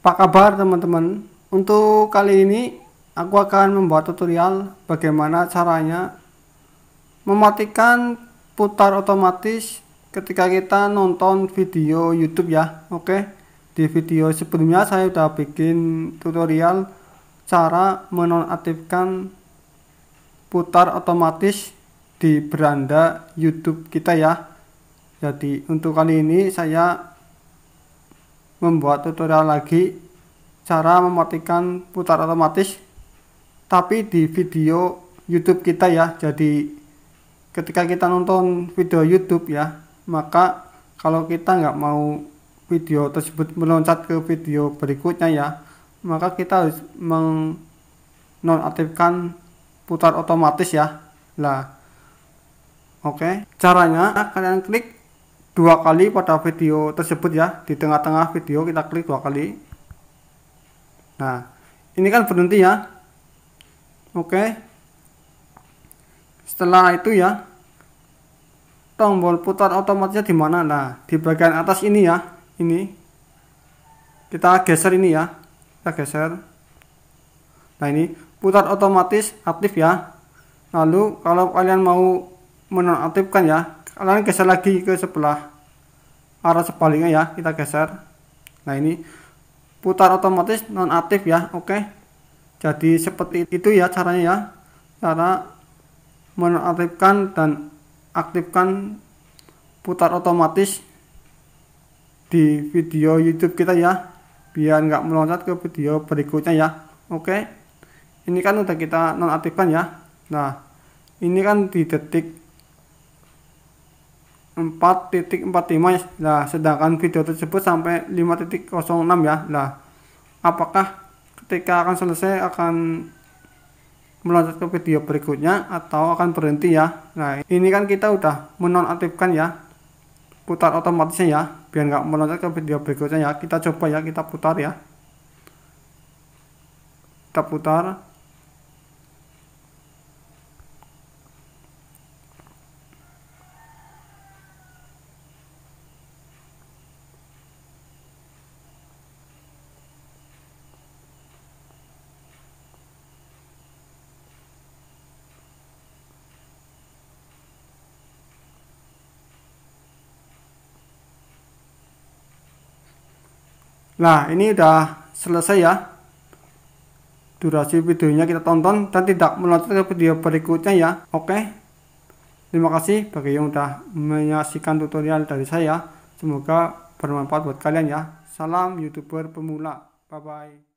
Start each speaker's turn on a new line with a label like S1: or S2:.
S1: Apa kabar teman-teman? Untuk kali ini aku akan membuat tutorial bagaimana caranya mematikan putar otomatis ketika kita nonton video YouTube ya. Oke. Di video sebelumnya saya sudah bikin tutorial cara menonaktifkan putar otomatis di beranda YouTube kita ya. Jadi untuk kali ini saya membuat tutorial lagi cara mematikan putar otomatis tapi di video YouTube kita ya jadi ketika kita nonton video YouTube ya maka kalau kita nggak mau video tersebut meloncat ke video berikutnya ya maka kita harus menonaktifkan putar otomatis ya lah oke okay. caranya kalian klik dua kali pada video tersebut ya di tengah-tengah video kita klik dua kali nah ini kan berhenti ya oke setelah itu ya tombol putar otomatisnya di mana nah di bagian atas ini ya ini kita geser ini ya kita geser nah ini putar otomatis aktif ya lalu kalau kalian mau menonaktifkan ya kalian geser lagi ke sebelah arah sebaliknya ya kita geser nah ini putar otomatis non aktif ya oke jadi seperti itu ya caranya ya cara menonaktifkan dan aktifkan putar otomatis di video YouTube kita ya biar nggak meloncat ke video berikutnya ya oke ini kan udah kita nonaktifkan ya nah ini kan di detik 4.45 ya. lah sedangkan video tersebut sampai 5.06 ya lah apakah ketika akan selesai akan meloncat ke video berikutnya atau akan berhenti ya nah ini kan kita udah menonaktifkan ya putar otomatisnya ya biar nggak meloncat ke video berikutnya ya kita coba ya kita putar ya kita putar Nah, ini udah selesai ya. Durasi videonya kita tonton dan tidak menonton ke video berikutnya ya. Oke. Terima kasih bagi yang sudah menyaksikan tutorial dari saya. Semoga bermanfaat buat kalian ya. Salam YouTuber pemula. Bye bye.